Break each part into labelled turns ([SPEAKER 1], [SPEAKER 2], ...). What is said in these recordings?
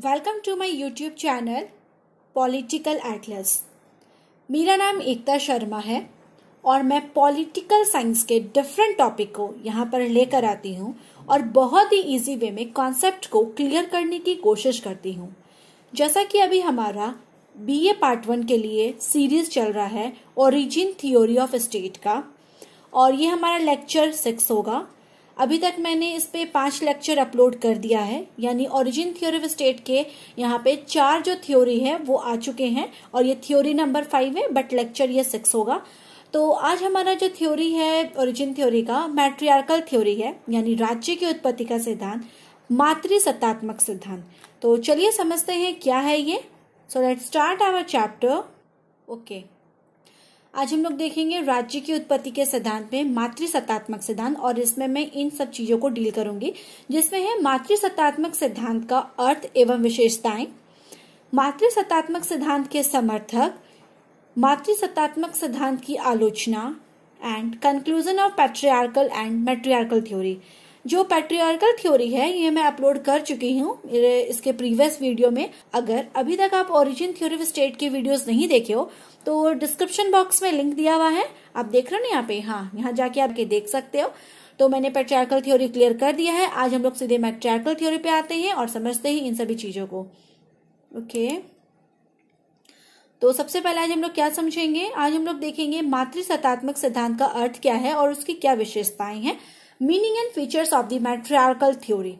[SPEAKER 1] Welcome to my YouTube channel political atlas मेरा नाम एकता शर्मा है और मैं पॉलिटिकल साइंस के डिफरेंट टॉपिक को यहाँ पर लेकर आती हूँ और बहुत ही इजी वे में कॉन्सेप्ट को क्लियर करने की कोशिश करती हूँ जैसा कि अभी हमारा बीए पार्ट वन के लिए सीरीज चल रहा है ओरिजिन थियोरी ऑफ स्टेट का और ये हमारा लेक्चर सिक्स होगा अभी तक मैंने इस पर पांच लेक्चर अपलोड कर दिया है यानी ओरिजिन थ्योरी ऑफ स्टेट के यहाँ पे चार जो थ्योरी है वो आ चुके हैं और ये थ्योरी नंबर फाइव है बट लेक्चर ये सिक्स होगा तो आज हमारा जो थ्योरी है ओरिजिन थ्योरी का मैट्रियार्कल थ्योरी है यानी राज्य की उत्पत्ति का सिद्धांत मातृ सत्तात्मक सिद्धांत तो चलिए समझते हैं क्या है ये so let start our chapter okay आज हम लोग देखेंगे राज्य की उत्पत्ति के सिद्धांत में मातृ सत्तात्मक सिद्धांत और इसमें मैं इन सब चीजों को डील करूंगी जिसमें है मातृ सत्तात्मक सिद्धांत का अर्थ एवं विशेषताएं मातृ सत्तात्मक सिद्धांत के समर्थक मातृ सत्तात्मक सिद्धांत की आलोचना and conclusion of patriarchal and matriarchal theory जो पेट्रियार्कल थ्योरी है ये मैं अपलोड कर चुकी हूँ इसके प्रीवियस वीडियो में अगर अभी तक आप ओरिजिन थ्योरी ऑफ स्टेट की वीडियोस नहीं देखे हो तो डिस्क्रिप्शन बॉक्स में लिंक दिया हुआ है आप देख रहे हो ना यहाँ पे हाँ यहाँ जाके आप देख सकते हो तो मैंने पेट्रियाकल थ्योरी क्लियर कर दिया है आज हम लोग सीधे मैट्रियाकल थ्योरी पे आते हैं और समझते हैं इन सभी चीजों को ओके तो सबसे पहले आज हम लोग क्या समझेंगे आज हम लोग देखेंगे मातृ सतात्मक सिद्धांत का अर्थ क्या है और उसकी क्या विशेषताएं हैं meaning and features of the matriarchal theory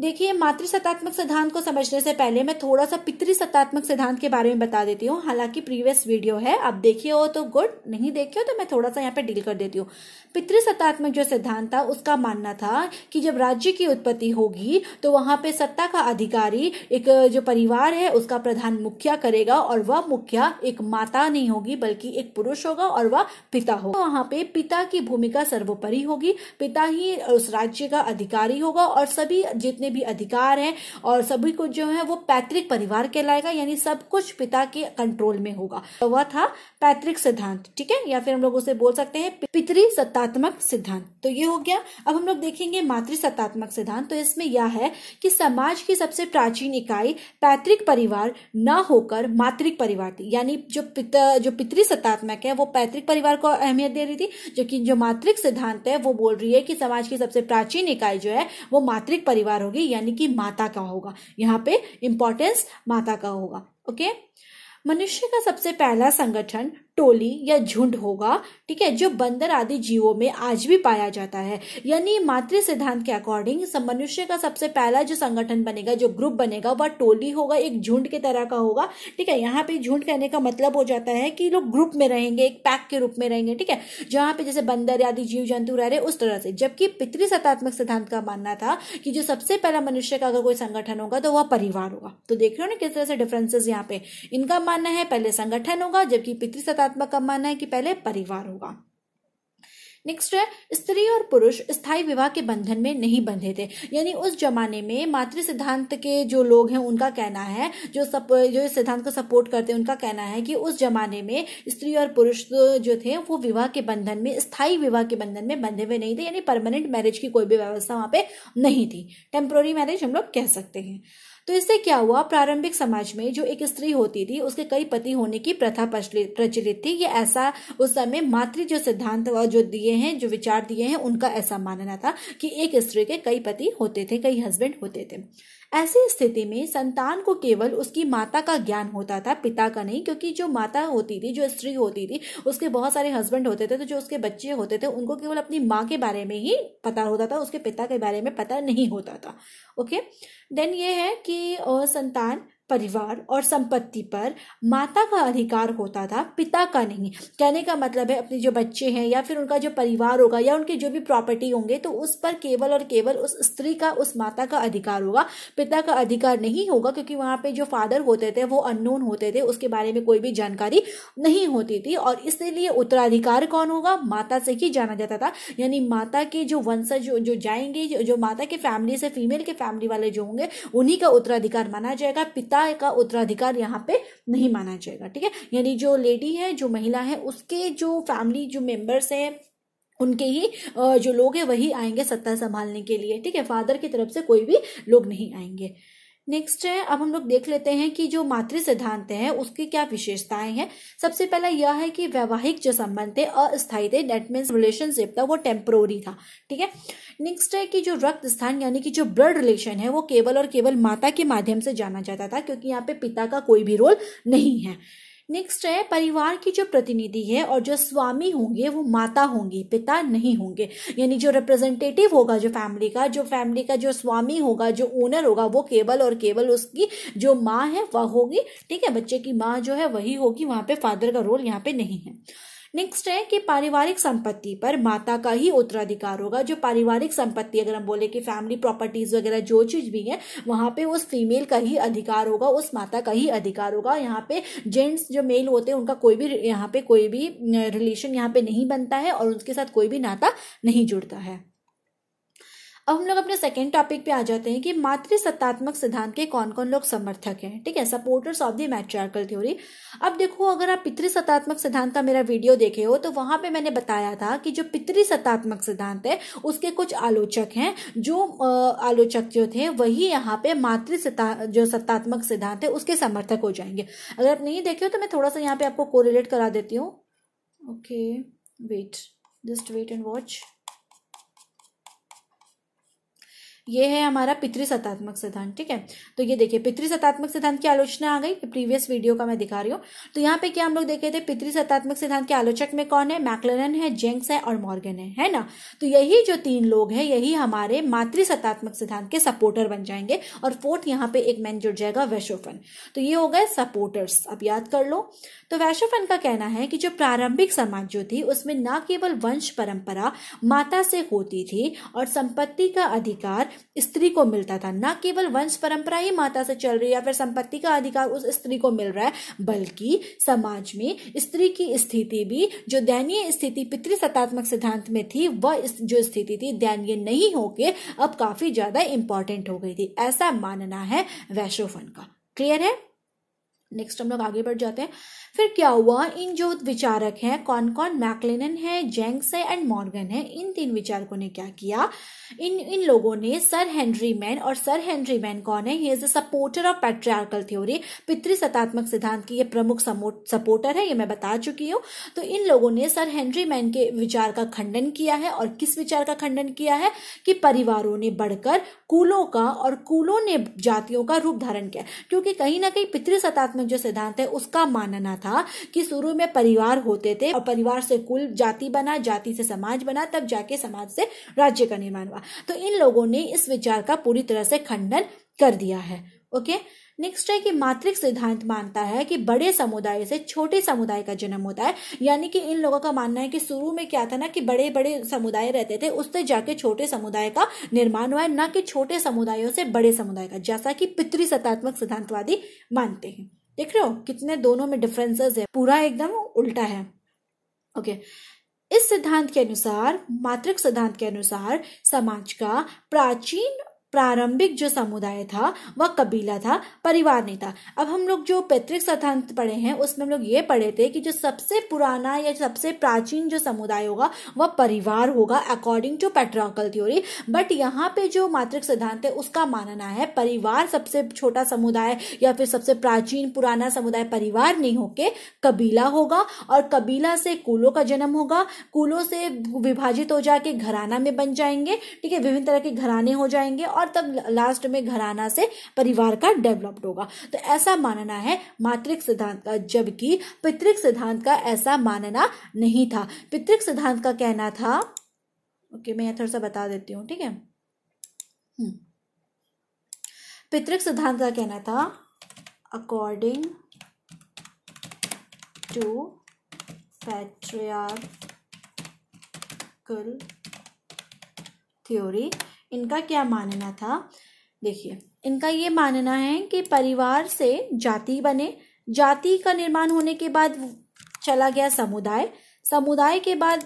[SPEAKER 1] देखिए मातृसत्तात्मक सिद्धांत को समझने से पहले मैं थोड़ा सा पितृसत्तात्मक सिद्धांत के बारे में बता देती हूँ हालांकि प्रीवियस वीडियो है आप देखिए हो तो गुड नहीं देखे हो तो मैं थोड़ा सा यहाँ पे डील कर देती हूँ पितृसत्तात्मक जो सिद्धांत था उसका मानना था कि जब राज्य की उत्पत्ति होगी तो वहां पे सत्ता का अधिकारी एक जो परिवार है उसका प्रधान मुखिया करेगा और वह मुखिया एक माता नहीं होगी बल्कि एक पुरुष होगा और वह पिता होगा तो वहां पे पिता की भूमिका सर्वोपरि होगी पिता ही उस राज्य का अधिकारी होगा और सभी जितने जितने भी अधिकार हैं और सभी को जो है वो पैतृक परिवार कहलाएगा यानी सब कुछ पिता के कंट्रोल में होगा तो वह था पैतृक सिद्धांत ठीक है या फिर हम लोग उसे बोल सकते हैं पितृ सत्तात्मक सिद्धांत तो ये हो गया अब हम लोग देखेंगे मातृ सत्तात्मक सिद्धांत तो इसमें यह है कि समाज की सबसे प्राचीन इकाई पैतृक परिवार न होकर मातृक परिवार थी यानी जो पिता जो पितृ सत्तात्मक है वो पैतृक परिवार को अहमियत दे रही थी जबकि जो मातृक सिद्धांत है वो बोल रही है कि समाज की सबसे प्राचीन इकाई जो है वो मातृक परिवार होगी आगे यानी कि माता का होगा यहाँ पे इंपॉर्टेंस माता का होगा ओके मनुष्य का सबसे पहला संगठन टोली या झुंड होगा ठीक है जो बंदर आदि जीवों में आज भी पाया जाता है यानी मातृ सिद्धांत के अकॉर्डिंग मनुष्य का सबसे पहला जो संगठन बनेगा जो ग्रुप बनेगा वह टोली होगा एक झुंड के तरह का होगा ठीक है यहाँ पे झुंड कहने का मतलब हो जाता है कि लोग ग्रुप में रहेंगे एक पैक के रूप में रहेंगे ठीक है जहां पे जैसे बंदर आदि जीव जंतु रह रहे उस तरह से जबकि पितृसत्तात्मक सिद्धांत का मानना था कि जो सबसे पहला मनुष्य का अगर कोई संगठन होगा तो वह परिवार होगा तो देख रहे हो ना किस तरह से डिफरेंसेस यहाँ पे इनका मानना है पहले संगठन होगा जबकि पितृसत्ता आत्मा का मानना है कि पहले परिवार होगा नेक्स्ट है स्त्री और पुरुष स्थायी विवाह के बंधन में नहीं बंधे थे यानी उस जमाने में मातृ सिद्धांत के जो लोग हैं उनका कहना है जो सप, जो इस सिद्धांत को सपोर्ट करते हैं उनका कहना है कि उस जमाने में स्त्री और पुरुष जो थे वो विवाह के बंधन में स्थायी विवाह के बंधन में बंधे हुए नहीं थे यानी परमानेंट मैरिज की कोई भी व्यवस्था वहां पे नहीं थी टेम्प्रोरी मैरिज हम लोग कह सकते हैं तो इससे क्या हुआ प्रारंभिक समाज में जो एक स्त्री होती थी उसके कई पति होने की प्रथा प्रचलित थी ये ऐसा उस समय मातृ जो सिद्धांत जो दिए हैं जो विचार दिए हैं उनका ऐसा मानना था कि एक स्त्री के कई पति होते थे कई हस्बैंड होते थे ऐसी स्थिति में संतान को केवल उसकी माता का ज्ञान होता था पिता का नहीं क्योंकि जो माता होती थी जो स्त्री होती थी उसके बहुत सारे हस्बैंड होते थे तो जो उसके बच्चे होते थे उनको केवल अपनी माँ के बारे में ही पता होता था उसके पिता के बारे में पता नहीं होता था ओके देन ये है कि संतान परिवार और संपत्ति पर माता का अधिकार होता था पिता का नहीं कहने का मतलब है अपने जो बच्चे हैं या फिर उनका जो परिवार होगा या उनके जो भी प्रॉपर्टी होंगे तो उस पर केवल और केवल उस स्त्री का उस माता का अधिकार होगा पिता का अधिकार नहीं होगा क्योंकि वहाँ पे जो फादर होते थे वो अननोन होते थे उसके बारे में कोई भी जानकारी नहीं होती थी और इसलिए उत्तराधिकार कौन होगा माता से ही जाना जाता था यानी माता के जो वंशज जो, जो जाएंगे जो, जो माता के फैमिली से फीमेल के फैमिली वाले जो होंगे उन्हीं का उत्तराधिकार माना जाएगा पिता पिता का उत्तराधिकार यहाँ पे नहीं माना जाएगा ठीक है यानी जो लेडी है जो महिला है उसके जो फैमिली जो मेंबर्स हैं उनके ही जो लोग हैं वही आएंगे सत्ता संभालने के लिए ठीक है फादर की तरफ से कोई भी लोग नहीं आएंगे नेक्स्ट है अब हम लोग देख लेते हैं कि जो मातृ सिद्धांत है उसकी क्या विशेषताएं हैं सबसे पहला यह है कि वैवाहिक जो संबंध थे अस्थायी थे डेट मीन रिलेशनशिप था वो टेम्प्रोरी था ठीक है नेक्स्ट है कि जो रक्त स्थान यानी कि जो ब्लड रिलेशन है वो केवल और केवल माता के माध्यम से जाना जाता था क्योंकि यहाँ पे पिता का कोई भी रोल नहीं है नेक्स्ट है परिवार की जो प्रतिनिधि है और जो स्वामी होंगे वो माता होंगी पिता नहीं होंगे यानी जो रिप्रेजेंटेटिव होगा जो फैमिली का जो फैमिली का जो स्वामी होगा जो ओनर होगा वो केवल और केवल उसकी जो माँ है वह होगी ठीक है बच्चे की माँ जो है वही होगी वहां पे फादर का रोल यहाँ पे नहीं है नेक्स्ट है कि पारिवारिक संपत्ति पर माता का ही उत्तराधिकार होगा जो पारिवारिक संपत्ति अगर हम बोले कि फैमिली प्रॉपर्टीज वगैरह जो चीज भी है वहां पे उस फीमेल का ही अधिकार होगा उस माता का ही अधिकार होगा यहाँ पे जेंट्स जो मेल होते हैं उनका कोई भी यहाँ पे कोई भी रिलेशन यहाँ पे नहीं बनता है और उनके साथ कोई भी नाता नहीं जुड़ता है अब हम लोग अपने सेकेंड टॉपिक पे आ जाते हैं कि मातृ सत्तात्मक सिद्धांत के कौन कौन लोग समर्थक हैं ठीक है supporters of the matriarchal theory अब देखो अगर आप पितृसत्तात्मक सिद्धांत का मेरा वीडियो देखे हो तो वहां पे मैंने बताया था कि जो पितृसत्तात्मक सिद्धांत है उसके कुछ आलोचक हैं जो आलोचक जो थे वही यहाँ पे मातृ जो सत्तात्मक सिद्धांत है उसके समर्थक हो जाएंगे अगर आप नहीं देखे हो तो मैं थोड़ा सा यहाँ पे आपको कोरिलेट करा देती हूँ okay wait just wait and watch ये है हमारा पितृसतात्मक सिद्धांत ठीक है तो ये देखिए पितृसतात्मक सिद्धांत की आलोचना आ गई प्रीवियस वीडियो का मैं दिखा रही हूँ तो यहाँ पे क्या हम लोग देखे थे पितृसतात्मक सिद्धांत के आलोचक में कौन है मैकलन है जेंक्स है और मॉर्गन है है ना तो यही जो तीन लोग हैं यही हमारे मातृसत्तात्मक सिद्धांत के सपोर्टर बन जाएंगे और फोर्थ यहाँ पे एक मैन जुड़ जाएगा वैशोफन तो ये हो गए सपोर्टर्स अब याद कर लो तो वैशोफन का कहना है कि जो प्रारंभिक समाज जो थी उसमें न केवल वंश परंपरा माता से होती थी और संपत्ति का अधिकार स्त्री को मिलता था ना केवल वंश परंपरा ही माता से चल रही है या फिर संपत्ति का अधिकार उस स्त्री को मिल रहा है बल्कि समाज में स्त्री की स्थिति भी जो दयनीय स्थिति पितृसत्तात्मक सिद्धांत में थी वह जो स्थिति थी दयनीय नहीं होके अब काफी ज्यादा इंपॉर्टेंट हो गई थी ऐसा मानना है वैशोफन का क्लियर है नेक्स्ट हम लोग आगे बढ़ जाते हैं फिर क्या हुआ इन जो विचारक हैं कौन कौन मैकलिन है जेंग्स है एंड मॉर्गन है इन तीन विचारकों ने क्या किया इन इन लोगों ने सर हेनरी मैन और सर हेनरी मैन कौन है he is a supporter of patriarchal theory पितृसत्तात्मक सिद्धांत की ये प्रमुख सपोर्टर है ये मैं बता चुकी हूँ तो इन लोगों ने सर हेनरी मैन के विचार का खंडन किया है और किस विचार का खंडन किया है कि परिवारों ने बढ़कर कुलों का और कुलों ने जातियों का रूप धारण किया क्योंकि कहीं ना कहीं पितृसत्तात्मक में जो सिद्धांत है उसका मानना था कि शुरू में परिवार होते थे और परिवार से कुल जाति बना जाति से समाज बना तब जाके समाज से राज्य का निर्माण हुआ तो इन लोगों ने इस विचार का पूरी तरह से खंडन कर दिया है ओके नेक्स्ट है कि मातृक सिद्धांत मानता है कि बड़े समुदाय से छोटे समुदाय का जन्म होता है यानी कि इन लोगों का मानना है कि शुरू में क्या था ना कि बड़े बड़े समुदाय रहते थे उससे जाके छोटे समुदाय का निर्माण हुआ है ना कि छोटे समुदायों से बड़े समुदाय का जैसा कि पितृसत्तात्मक सिद्धांतवादी मानते हैं देख रहे हो कितने दोनों में डिफरेंसेस है पूरा एकदम उल्टा है ओके इस सिद्धांत के अनुसार मातृक सिद्धांत के अनुसार समाज का प्राचीन प्रारंभिक जो समुदाय था वह कबीला था परिवार नहीं था अब हम लोग जो पैतृक सिद्धांत पढ़े हैं उसमें हम लोग ये पढ़े थे कि जो सबसे पुराना या सबसे प्राचीन जो समुदाय होगा वह परिवार होगा according to patriarchal theory but यहाँ पे जो मातृक सिद्धांत है उसका मानना है परिवार सबसे छोटा समुदाय या फिर सबसे प्राचीन पुराना समुदाय परिवार नहीं होके कबीला होगा और कबीला से कुलों का जन्म होगा कुलों से विभाजित हो जाके घराना में बन जाएंगे ठीक है विभिन्न तरह के घराने हो जाएंगे और तब लास्ट में घराना से परिवार का डेवलप्ड होगा तो ऐसा मानना है मातृक सिद्धांत का जबकि पितृक सिद्धांत का ऐसा मानना नहीं था पितृक सिद्धांत का कहना था ओके मैं थोड़ा सा बता देती हूँ ठीक है हम्म। पितृक सिद्धांत का कहना था अकॉर्डिंग टू पैट्रियार्कल थ्योरी इनका क्या मानना था देखिए इनका ये मानना है कि परिवार से जाति बने जाति का निर्माण होने के बाद चला गया समुदाय समुदाय के बाद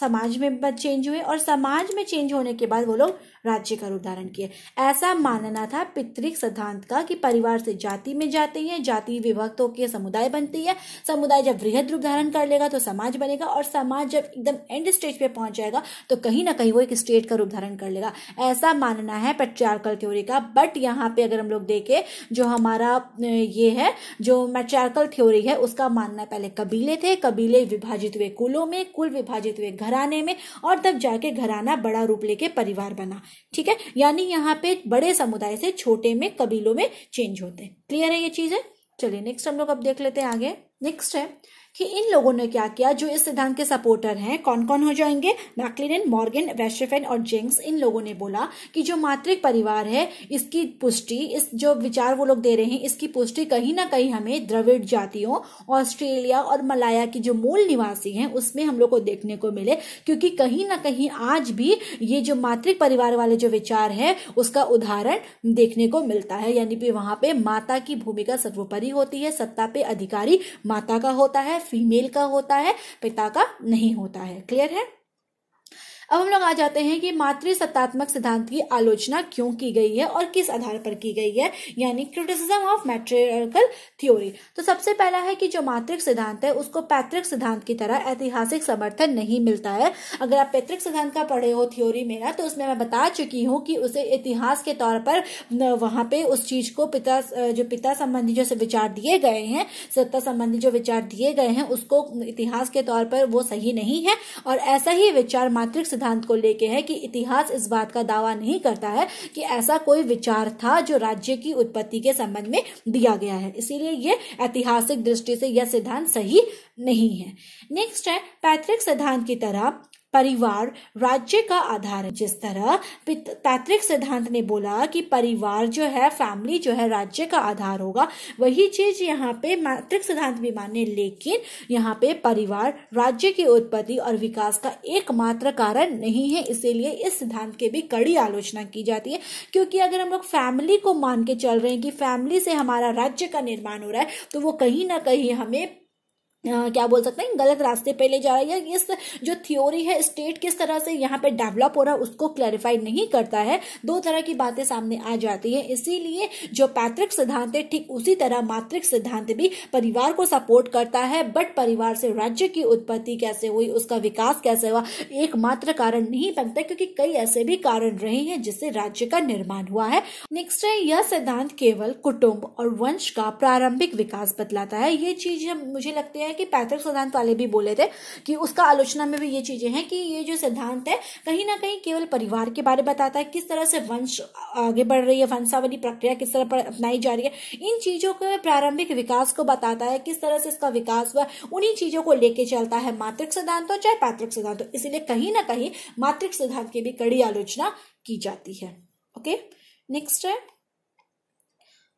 [SPEAKER 1] समाज में चेंज हुए और समाज में चेंज होने के बाद वो लोग राज्य का रूप धारण किया ऐसा मानना था पितृक सिद्धांत का कि परिवार से जाति में जाते हैं जाति विभक्त होकर समुदाय बनती है समुदाय जब वृहद रूप धारण कर लेगा तो समाज बनेगा और समाज जब एकदम एंड स्टेज पे पहुंच जाएगा तो कहीं ना कहीं वो एक स्टेट का रूप धारण कर लेगा ऐसा मानना है पेट्रियार्कल थ्योरी का बट यहाँ पे अगर हम लोग देखें जो हमारा ये है जो मेट्रियार्कल थ्योरी है उसका मानना पहले कबीले थे कबीले विभाजित हुए कुलों में कुल विभाजित हुए घराने में और तब जाके घराना बड़ा रूप लेके परिवार बना ठीक है यानी यहाँ पे बड़े समुदाय से छोटे में कबीलों में चेंज होते हैं क्लियर है ये है चलिए नेक्स्ट हम लोग अब देख लेते हैं आगे नेक्स्ट है कि इन लोगों ने क्या किया जो इस सिद्धांत के सपोर्टर हैं कौन कौन हो जाएंगे मैक्लिनन मॉर्गन वैश्यफेन और जेंग्स इन लोगों ने बोला कि जो मातृक परिवार है इसकी पुष्टि इस जो विचार वो लोग दे रहे हैं इसकी पुष्टि कहीं ना कहीं हमें द्रविड़ जातियों ऑस्ट्रेलिया और मलाया की जो मूल निवासी हैं उसमें हम लोग को देखने को मिले क्योंकि कहीं ना कहीं आज भी ये जो मातृक परिवार वाले जो विचार है उसका उदाहरण देखने को मिलता है यानी कि वहां पे माता की भूमिका सर्वोपरि होती है सत्ता पे अधिकारी माता का होता है फीमेल का होता है पिता का नहीं होता है क्लियर है अब हम लोग आ जाते हैं कि मातृ सत्तात्मक सिद्धांत की आलोचना क्यों की गई है और किस आधार पर की गई है यानी क्रिटिसिज्म ऑफ मैट्रिकल थ्योरी तो सबसे पहला है कि जो मातृक सिद्धांत है उसको पैतृक सिद्धांत की तरह ऐतिहासिक समर्थन नहीं मिलता है अगर आप पैतृक सिद्धांत का पढ़े हो थ्योरी मेरा तो उसमें मैं बता चुकी हूँ कि उसे इतिहास के तौर पर वहां पे उस चीज को पिता जो पिता संबंधी जो विचार दिए गए हैं सत्ता संबंधी जो विचार दिए गए हैं उसको इतिहास के तौर पर वो सही नहीं है और ऐसा ही विचार मातृक सिद्धांत को लेके है कि इतिहास इस बात का दावा नहीं करता है कि ऐसा कोई विचार था जो राज्य की उत्पत्ति के संबंध में दिया गया है इसीलिए ये ऐतिहासिक दृष्टि से यह सिद्धांत सही नहीं है नेक्स्ट है पैतृक सिद्धांत की तरह परिवार राज्य का आधार है जिस तरह तात्विक सिद्धांत ने बोला कि परिवार जो है फैमिली जो है राज्य का आधार होगा वही चीज यहाँ पे मातृक सिद्धांत भी माने लेकिन यहाँ पे परिवार राज्य की उत्पत्ति और विकास का एकमात्र कारण नहीं है इसीलिए इस सिद्धांत की भी कड़ी आलोचना की जाती है क्योंकि अगर हम लोग फैमिली को मान के चल रहे हैं कि फैमिली से हमारा राज्य का निर्माण हो रहा है तो वो कहीं ना कहीं हमें आ, क्या बोल सकते हैं गलत रास्ते पे ले जा रहा है इस जो थ्योरी है स्टेट किस तरह से यहाँ पे डेवलप हो रहा है उसको क्लैरिफाई नहीं करता है दो तरह की बातें सामने आ जाती है इसीलिए जो पैतृक सिद्धांत है ठीक उसी तरह मातृक सिद्धांत भी परिवार को सपोर्ट करता है बट परिवार से राज्य की उत्पत्ति कैसे हुई उसका विकास कैसे हुआ एकमात्र कारण नहीं बनता क्योंकि कई ऐसे भी कारण रहे हैं जिससे राज्य का निर्माण हुआ है नेक्स्ट है यह सिद्धांत केवल कुटुंब और वंश का प्रारंभिक विकास बतलाता है ये चीज मुझे लगती है हैं कि पैतृक सिद्धांत वाले भी बोले थे कि उसका आलोचना में भी ये चीजें हैं कि ये जो सिद्धांत है कहीं ना कहीं केवल परिवार के बारे में बताता है किस तरह से वंश आगे बढ़ रही है वंशावली प्रक्रिया किस तरह पर अपनाई जा रही है इन चीजों के प्रारंभिक विकास को बताता है किस तरह से इसका विकास हुआ उन्हीं चीजों को लेके चलता है मातृक सिद्धांत हो चाहे पैतृक सिद्धांत हो इसीलिए कहीं ना कहीं मातृक सिद्धांत की भी कड़ी आलोचना की जाती है ओके नेक्स्ट है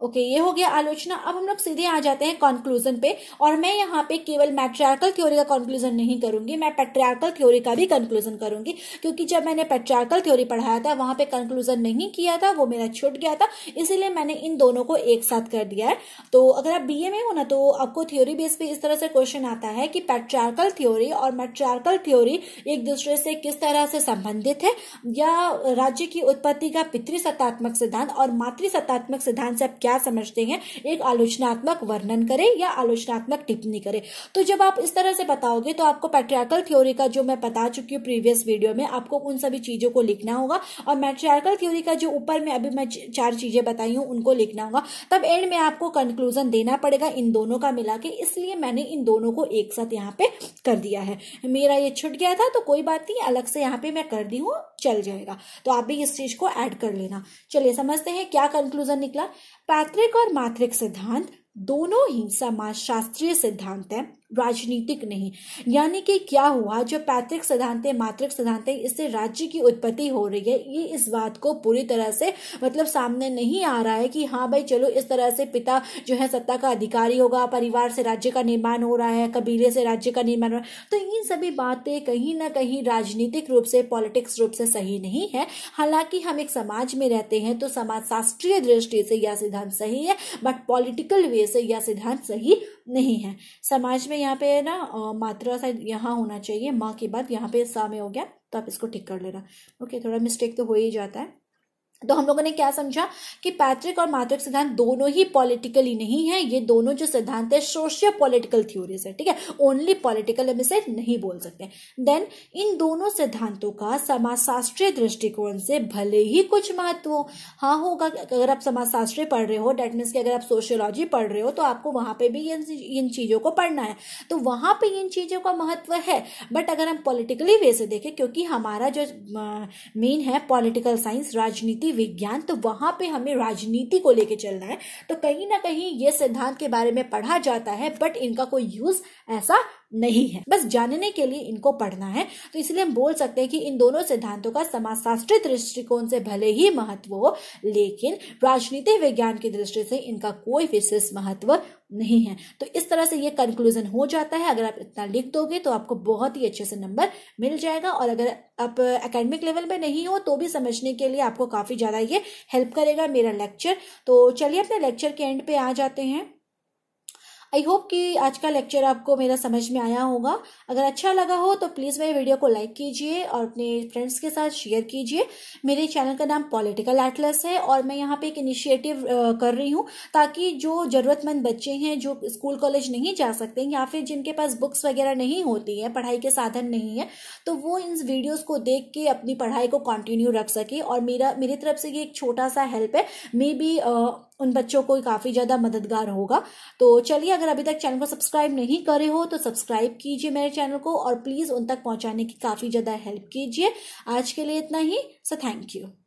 [SPEAKER 1] ओके okay, ये हो गया आलोचना अब हम लोग सीधे आ जाते हैं कॉन्क्लूजन पे और मैं यहाँ पे केवल मैट्रियाकल थ्योरी का कॉन्क्लूजन नहीं करूंगी मैं पेट्रियाकल थ्योरी का भी कंक्लूजन करूंगी क्योंकि जब मैंने पेट्रियाकल थ्योरी पढ़ाया था वहां पे कंक्लूजन नहीं किया था वो मेरा छूट गया था इसीलिए मैंने इन दोनों को एक साथ कर दिया है तो अगर आप बी में हो ना तो आपको थ्योरी बेस पे इस तरह से क्वेश्चन आता है कि पेट्रियाकल थ्योरी और मेट्रियार्कल थ्योरी एक दूसरे से किस तरह से संबंधित है या राज्य की उत्पत्ति का पितृसत्तात्मक सिद्धांत और मातृसत्तात्मक सिद्धांत से आप क्या क्या समझते हैं एक आलोचनात्मक वर्णन करें या आलोचनात्मक टिप्पणी करें तो जब आप इस तरह से बताओगे तो आपको पेट्रियाकल थ्योरी का जो मैं बता चुकी हूँ प्रीवियस वीडियो में आपको उन सभी चीजों को लिखना होगा और मैट्रियार्कल थ्योरी का जो ऊपर में अभी मैं चार चीजें बताई हूँ उनको लिखना होगा तब एंड में आपको कंक्लूजन देना पड़ेगा इन दोनों का मिला के इसलिए मैंने इन दोनों को एक साथ यहाँ पे कर दिया है मेरा ये छुट गया था तो कोई बात नहीं अलग से यहाँ पे मैं कर दी हूँ चल जाएगा तो आप भी इस चीज को ऐड कर लेना चलिए समझते हैं क्या कंक्लूजन निकला पैतृक और मातृक सिद्धांत दोनों ही समाज शास्त्रीय सिद्धांत हैं राजनीतिक नहीं यानी कि क्या हुआ जो पैतृक सिद्धांत मातृक सिद्धांत इससे राज्य की उत्पत्ति हो रही है ये इस बात को पूरी तरह से मतलब सामने नहीं आ रहा है कि हाँ भाई चलो इस तरह से पिता जो है सत्ता का अधिकारी होगा परिवार से राज्य का निर्माण हो रहा है कबीले से राज्य का निर्माण हो रहा है तो इन सभी बातें कहीं ना कहीं राजनीतिक रूप से पॉलिटिक्स रूप से सही नहीं है हालांकि हम एक समाज में रहते हैं तो समाज शास्त्रीय दृष्टि से यह सिद्धांत सही है बट पॉलिटिकल वे से यह सिद्धांत सही नहीं है समाज में यहाँ पे ना मात्रा शायद यहाँ होना चाहिए माँ के बाद यहाँ पे सा में हो गया तो आप इसको ठीक कर लेना ओके थोड़ा मिस्टेक तो हो ही जाता है तो हम लोगों ने क्या समझा कि पैतृक और मातृक सिद्धांत दोनों ही पॉलिटिकली नहीं है ये दोनों जो सिद्धांत है सोशियो पॉलिटिकल थ्योरीज है ठीक है ओनली पॉलिटिकल हम इसे नहीं बोल सकते देन इन दोनों सिद्धांतों का समाजशास्त्रीय दृष्टिकोण से भले ही कुछ महत्व हो हाँ होगा अगर आप समाजशास्त्री पढ़ रहे हो डेट मीन्स कि अगर आप सोशियोलॉजी पढ़ रहे हो तो आपको वहां पर भी इन चीजों को पढ़ना है तो वहां पर इन चीजों का महत्व है बट अगर हम पॉलिटिकली वे से देखें क्योंकि हमारा जो मेन है पॉलिटिकल साइंस राजनीति ही विज्ञान तो वहाँ पे हमें राजनीति को लेके चलना है तो कहीं ना कहीं ये सिद्धांत के बारे में पढ़ा जाता है बट इनका कोई यूज़ ऐसा नहीं है बस जानने के लिए इनको पढ़ना है तो इसलिए हम बोल सकते हैं कि इन दोनों सिद्धांतों का समाजशास्त्रीय दृष्टिकोण से भले ही महत्व हो लेकिन राजनीति विज्ञान की दृष्टि से इनका कोई विशेष महत्व नहीं है तो इस तरह से ये कंक्लूजन हो जाता है अगर आप इतना लिख दोगे तो आपको बहुत ही अच्छे से नंबर मिल जाएगा और अगर आप एकेडमिक लेवल में नहीं हो तो भी समझने के लिए आपको काफ़ी ज़्यादा ये हेल्प करेगा मेरा लेक्चर तो चलिए अपने लेक्चर के एंड पे आ जाते हैं आई होप कि आज का लेक्चर आपको मेरा समझ में आया होगा अगर अच्छा लगा हो तो प्लीज़ मेरे वीडियो को लाइक कीजिए और अपने फ्रेंड्स के साथ शेयर कीजिए मेरे चैनल का नाम पॉलिटिकल एटलस है और मैं यहाँ पे एक इनिशिएटिव कर रही हूँ ताकि जो ज़रूरतमंद बच्चे हैं जो स्कूल कॉलेज नहीं जा सकते या फिर जिनके पास बुक्स वगैरह नहीं होती है पढ़ाई के साधन नहीं है तो वो इन वीडियोज़ को देख के अपनी पढ़ाई को कंटिन्यू रख सके और मेरा मेरी तरफ से ये एक छोटा सा हेल्प है मे बी उन बच्चों को काफ़ी ज़्यादा मददगार होगा तो चलिए अगर अभी तक चैनल को सब्सक्राइब नहीं करे हो तो सब्सक्राइब कीजिए मेरे चैनल को और प्लीज़ उन तक पहुँचाने की काफ़ी ज़्यादा हेल्प कीजिए आज के लिए इतना ही सो थैंक यू